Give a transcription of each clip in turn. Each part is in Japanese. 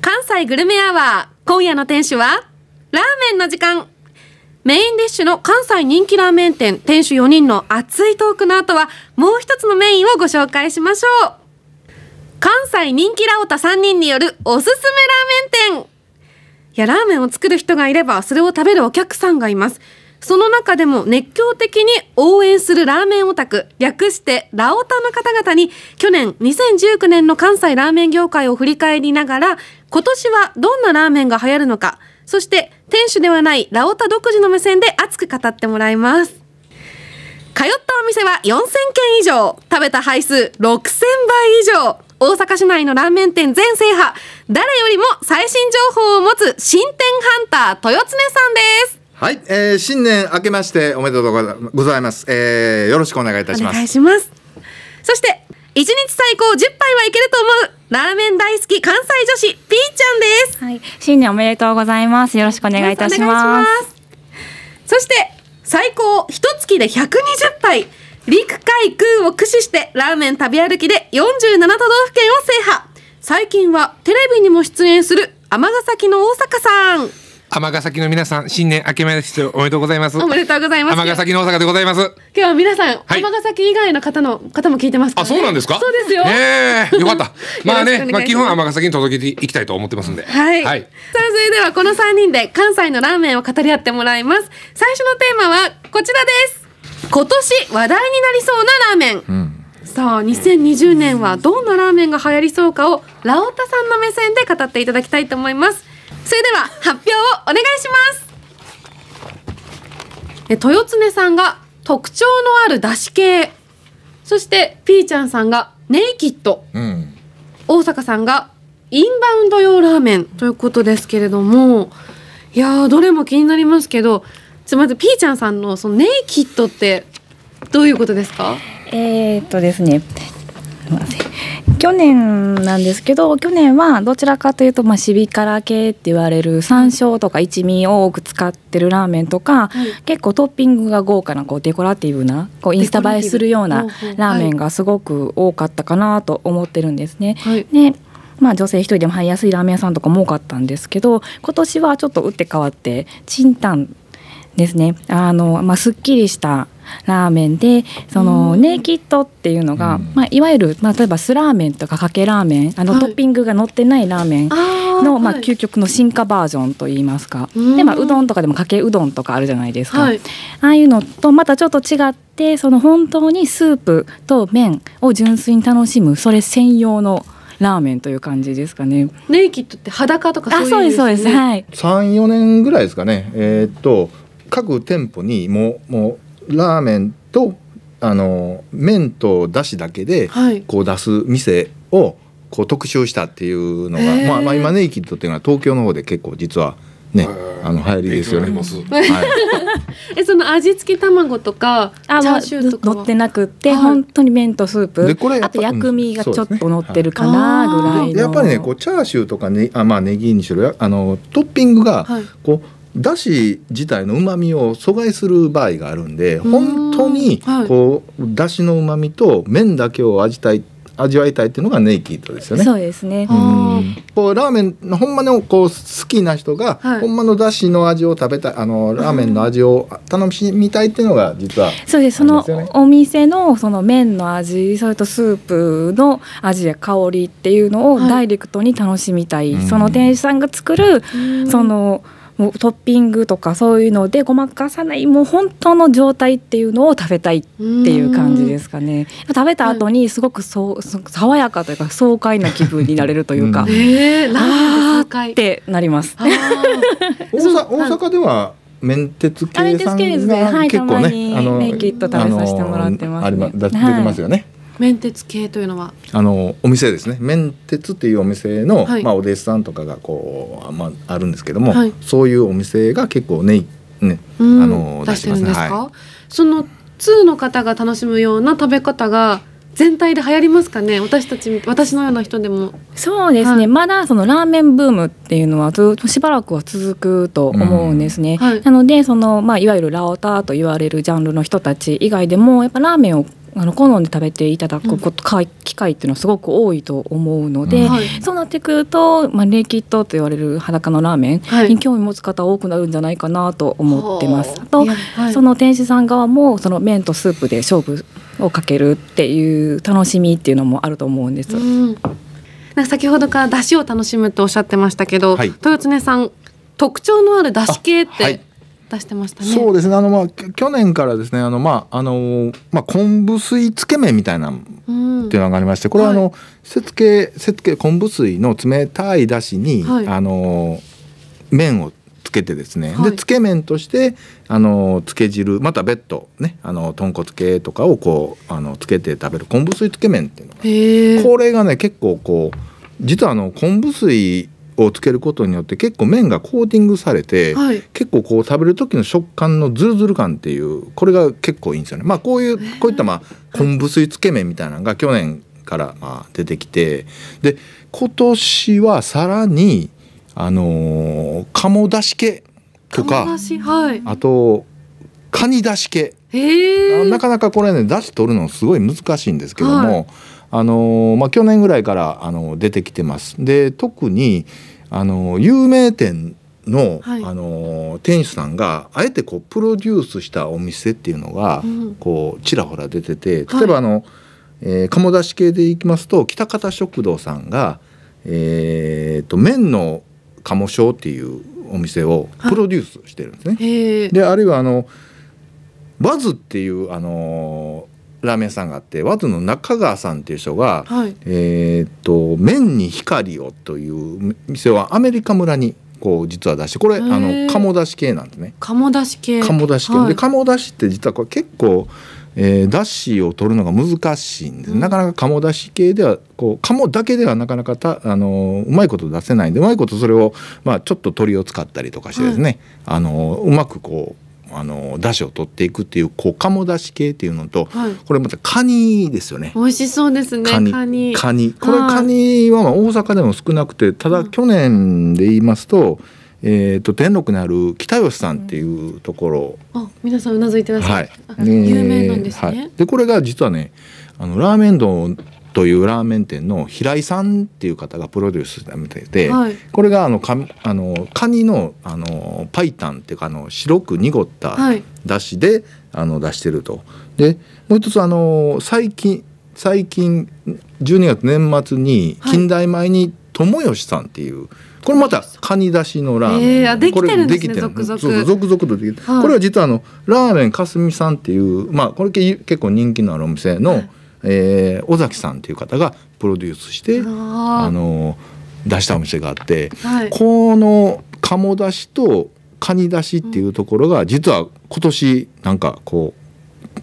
関西グルメアワー今夜の店主はラーメンの時間メインディッシュの関西人気ラーメン店店主4人の熱いトークの後はもう一つのメインをご紹介しましょう関西人気ラオタ3人によるおすすめラーメン店いやラーメンを作る人がいればそれを食べるお客さんがいますその中でも熱狂的に応援するラーメンオタク、略してラオタの方々に、去年2019年の関西ラーメン業界を振り返りながら、今年はどんなラーメンが流行るのか、そして店主ではないラオタ独自の目線で熱く語ってもらいます。通ったお店は4000軒以上、食べた杯数6000杯以上、大阪市内のラーメン店全制覇、誰よりも最新情報を持つ新店ハンター豊常さんです。はい、えー、新年明けましておめでとうございます、えー、よろしくお願いいたしますお願いしますそして一日最高十杯はいけると思うラーメン大好き関西女子ピーちゃんです、はい、新年おめでとうございますよろしくお願いいたしますそして最高一月で百二十杯陸海空を駆使してラーメン食べ歩きで四十七都道府県を制覇最近はテレビにも出演する尼崎の大阪さん尼崎の皆さん、新年明けましておめでとうございます。おめでとうございます。尼崎の大阪でございます。今日は皆さん、はい、尼崎以外の方の方も聞いてます、ね、あ、そうなんですか。そうですよ。ええー、よかった。まあね、まあ基本尼崎に届けていきたいと思ってますんで。はい。はい、さあそれではこの三人で関西のラーメンを語り合ってもらいます。最初のテーマはこちらです。今年話題になりそうなラーメン。うんさあ2020年はどんなラーメンが流行りそうかをラオタさんの目線で語っていただきたいと思いますそれでは発表をお願いしますえ豊常さんが特徴のある出し系そしてピーちゃんさんがネイキッド、うん、大阪さんがインバウンド用ラーメンということですけれどもいやどれも気になりますけどまずピーちゃんさんのそのネイキッドってどういうことですかえっとですねすみません去年なんですけど去年はどちらかというと、まあ、シビ辛系って言われる山椒とか一味を多く使ってるラーメンとか、はい、結構トッピングが豪華なこうデコラティブなこうインスタ映えするようなラーメンがすごく多かったかなと思ってるんですね。はい、でまあ、女性一人でも入りやすいラーメン屋さんとかも多かったんですけど今年はちょっと打って変わってチンタンですねあの、まあ、すっきりしたラーメンでそのネイキッドっていうのが、うん、まあ、いわゆる、まあ、例えば酢ラーメンとかかけラーメンあの、はい、トッピングが乗ってないラーメンのまあ、究極の進化バージョンといいますか、はい、で、まあ、うどんとかでもかけうどんとかあるじゃないですか、はい、ああいうのとまたちょっと違ってその本当にスープと麺を純粋に楽しむそれ専用のラーメンという感じですかね。ネイキッドって裸とかそういう、ね、あそうですそうです。はい。三四年ぐらいですかね。えー、っと各店舗にももうラーメンとあの麺とだしだけでこう出す店をこう特集したっていうのが、はまあ、まあ今ネイキッドっていうのは東京の方で結構実はね、あの流行りですよね。はい、えその味付け卵とかチャーシューとか乗ってなくて、はい、本当に麺とスープでこれあと薬味がちょっと乗ってるかなぐらいの、ねはい、やっぱりねこうチャーシューとかねあまあネギにしろあのトッピングがこう、だし自体のうまみを阻害する場合があるんで本当にこう、だしのうまみと麺だけを味たい味わいたいっていうのがネイキッドですよね。そうですね。うこうラーメンほんまのこう好きな人が、はい、ほんまのだしの味を食べたいあのラーメンの味を楽しみたいっていうのが実は、そうです。そのお店のその麺の味、それとスープの味や香りっていうのをダイレクトに楽しみたい。はい、その店主さんが作る、その、うんもうトッピングとかそういうのでごまかさないもう本当の状態っていうのを食べたいっていう感じですかね食べた後にすごくそう、うん、爽やかというか爽快な気分になれるというか、うん、えー、あーってなります 大阪では面鉄系さんが結構ね、はい、メイキット食べさせてもらってます、ね、あります、出てますよね、はい面鉄系というのはあのお店ですね面鉄っていうお店の、はい、まあ、お弟子さんとかがこう、まあ、あるんですけども、はい、そういうお店が結構ねねあの出してるんですか、はい、その通の方が楽しむような食べ方が全体で流行りますかね私たち私のような人でもそうですね、はい、まだそのラーメンブームっていうのはずっとしばらくは続くと思うんですね、うんはい、なのでその、まあ、いわゆるラオターと言われるジャンルの人たち以外でもやっぱラーメンをあの好んで食べていただくこと、機会っていうのはすごく多いと思うので、うんそうなってくると、まあ、レイキッドと言われる裸のラーメンに興味持つ方多くなるんじゃないかなと思ってます。はい、と、はい、その店主さん側もその麺とスープで勝負をかけるっていう楽しみっていうのもあると思うんです。うん先ほどから出汁を楽しむとおっしゃってましたけど、はい、豊常さん特徴のある出汁系って出してましたね。そうですね。あのまあ去年からですね、あのまああのまあ昆布水つけ麺みたいなっていうのがありまして、これはあの、せつ節せ節け、昆布水の冷たいだしに、はい、あの麺をつけてですね、はい、でつけ麺としてあのつけ汁また別途ねあの豚骨系とかをこうあのつけて食べる昆布水つけ麺っていうのがこれがね結構こう実はあの昆布水をつけることによって結構麺がコーティングされて、はい、結構こう食べる時の食感のズルズル感っていうこれが結構いいんですよね。まあ、こういうこういったまあ昆布水つけ麺みたいなのが去年からまあ出てきてで今年はさらにあのー、鴨だし系とか、はい、あとカニだし系なかなかこれねだし取るのすごい難しいんですけども。はいあのまあ、去年ぐらいからあの出てきてます。で特にあの有名店のはい、あの店主さんがあえてこうプロデュースしたお店っていうのが、うん、こうちらほら出てて例えばあの、はい、えー、鴨出し系でいきますと北方食堂さんが、えーと、麺の鴨醤っていうお店をプロデュースしてるんですね。はい、であるいはあのバズっていうあのラーメン屋さんがあって和津の中川さんっていう人が「はい、えっと麺に光を」という店はアメリカ村にこう実は出してこれあの鴨だし系なんですね。鴨だし系鴨だし系、はい、で鴨だしって実はこれ結構、えー、だしを取るのが難しいんでうん、なかなか鴨だし系ではこう鴨だけではなかなかたあのうまいこと出せないんでうまいことそれを、まあ、ちょっと鳥を使ったりとかしてですね、はい、あのうまくこうあの出汁を取っていくっていうこう鴨出汁系っていうのと、はい、これまたカニですよね美味しそうですねカニカニこれカニはまあ大阪でも少なくてただ去年で言いますと、えっと、天禄にある北吉さんっていうところ、うん、あ皆さんうなずいてますはい、有名なんですね、はい、でこれが実はねあのラーメン丼というラーメン店の平井さんっていう方がプロデュースされてて、はい、これがあのかあのカニのあのパイタンっていうかあの白く濁っただしで、はい、あの出してると。でもう一つあの最近最近12月年末に近代米に友吉さんっていう、これまたカニだしのラーメン、えー、できてるんですね続々そう続々とできて、はい、これは実はあのラーメンかすみさんっていうまあこれけ結構人気のあるお店の、えー、尾崎さんという方がプロデュースしてあの出したお店があって、はい、この鴨だしとカニだしっていうところが実は今年なんかこ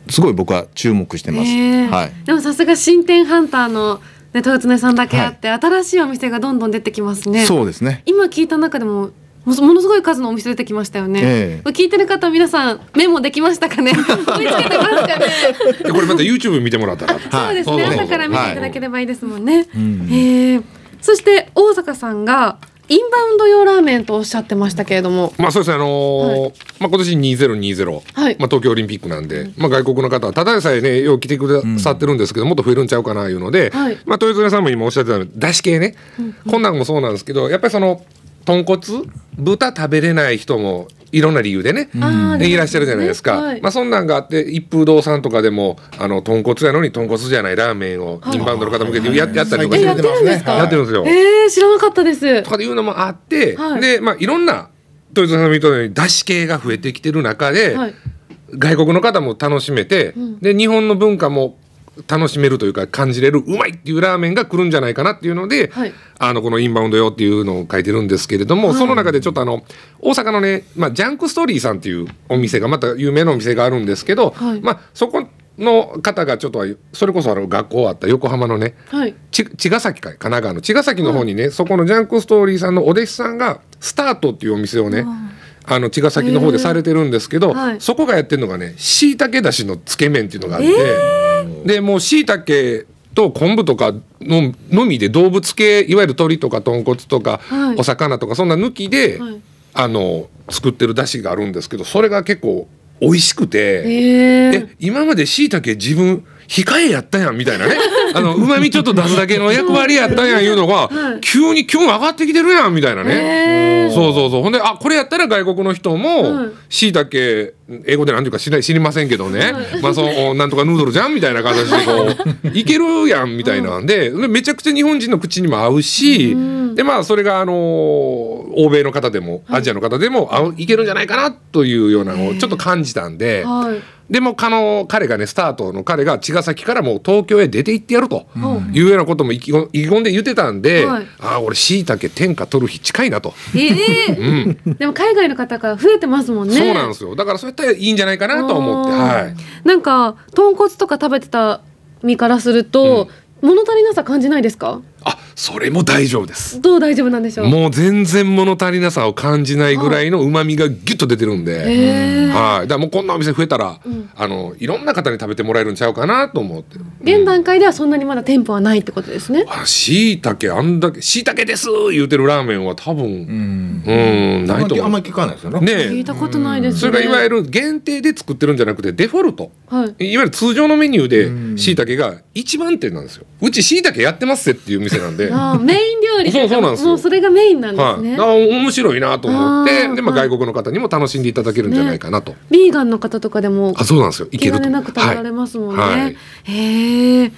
うすごい僕は注目してます。えー、はい、でもさすが新店ハンターのね、豊常さんだけあって、はい、新しいお店がどんどん出てきますね。そうですね。今聞いた中でもものすごい数のお店出てきましたよね、ええ、聞いてる方皆さんメモできましたかね追 いつけてますかねこれまた YouTube 見てもらったら そうですね朝から見ていただければいいですもんね、はい、えー、そして大阪さんがインバウンド用ラーメンとおっしゃってましたけれども、まあそうですねあのーはい、まあ今年二ゼロ二ゼロ、まあ東京オリンピックなんで、うん、まあ外国の方はただでさえねよう来てくださってるんですけど、うん、もっと増えるんちゃうかないうので、はい、まあ豊洲さんも今おっしゃってただし系ね、うんうん、こんなんもそうなんですけどやっぱりその豚骨豚食べれない人もいろんな理由でね、うん、いらっしゃるじゃないですか、ねはい、まあ、そんなんがあって一風堂さんとかでもあの豚骨やのに豚骨じゃないラーメンをインバウンドの方向けてや,、やったりとかして、はやってですか、やってるんですよ、えー、知らなかったですとかいうのもあって、はい、で、まあ、いろんな豊田さんの言ったように出汁系が増えてきてる中で、外国の方も楽しめて、うん、で日本の文化も楽しめるというか感じれるうまいっていうラーメンが来るんじゃないかなっていうので、はい、あのこのインバウンドよ」っていうのを書いてるんですけれども、はい、その中でちょっとあの大阪のね、まあ、ジャンクストーリーさんっていうお店がまた有名なお店があるんですけど、はい、まあ、そこの方がちょっとそれこそあの学校あった横浜のね、はい、ち茅ヶ崎か神奈川の茅ヶ崎の方にね、そこのジャンクストーリーさんのお弟子さんがスタートっていうお店をね、あの茅ヶ崎の方でされてるんですけど、えーはい、そこがやってるのがねしいたけだしのつけ麺っていうのがあって。えーでもうしいたけと昆布とかののみで動物系いわゆる鶏とか豚骨とか、はい、お魚とかそんな抜きで、はい、あの作ってるだしがあるんですけどそれが結構美味しくて、えー、今までしいたけ自分控えやったやんみたいなね あのうまみちょっと出すだけの役割やったやんいうのが、はい、急に気温上がってきてるやんみたいなね、えー、そうそうそうほんであこれやったら外国の人もしいたけ英語で何ていうか知知りませんけどね、まあそうなんとかヌードルじゃんみたいな形でこう いけるやんみたいなんでめちゃくちゃ日本人の口にも合うし、でまあそれがあの欧米の方でもアジアの方でも、はい、いけるんじゃないかなというようなのをちょっと感じたんで。でもかの彼がねスタートの彼が茅ヶ崎からもう東京へ出て行ってやるというようなことも意気込んで言ってたんで、はい、ああ俺しいたけ天下取る日近いなと、えーうん、でも海外の方から増えてますもんねそうなんですよだからそれったらいいんじゃないかなと思って、はい、なんか豚骨とか食べてた身からすると、うん、物足りなさ感じないですかあそれも大丈夫ですどう大丈夫なんでしょうもう全然物足りなさを感じないぐらいの旨味がギュッと出てるんで、はい、だからもうこんなお店増えたら、うん、あのいろんな方に食べてもらえるんちゃうかなと思って、現段階ではそんなにまだ店舗はないってことですねしいたけあんだけしいたけです言うてるラーメンは多分うんないとあんまり聞かないですよねね聞いたことないです、ね、それがいわゆる限定で作ってるんじゃなくてデフォルトはい、いわゆる通常のメニューでしいたけが一番店なんですようちしいたけやってますっていう店なんでメイン料理そうそうなんですもうそれがメインなんですね、はい、面白いなと思ってで、まあ、外国の方にも楽しんでいただけるんじゃないかなと、ね、ビーガンの方とかでもあそうなんですよいけると気兼なく食べられますもんね、はいはい、へえ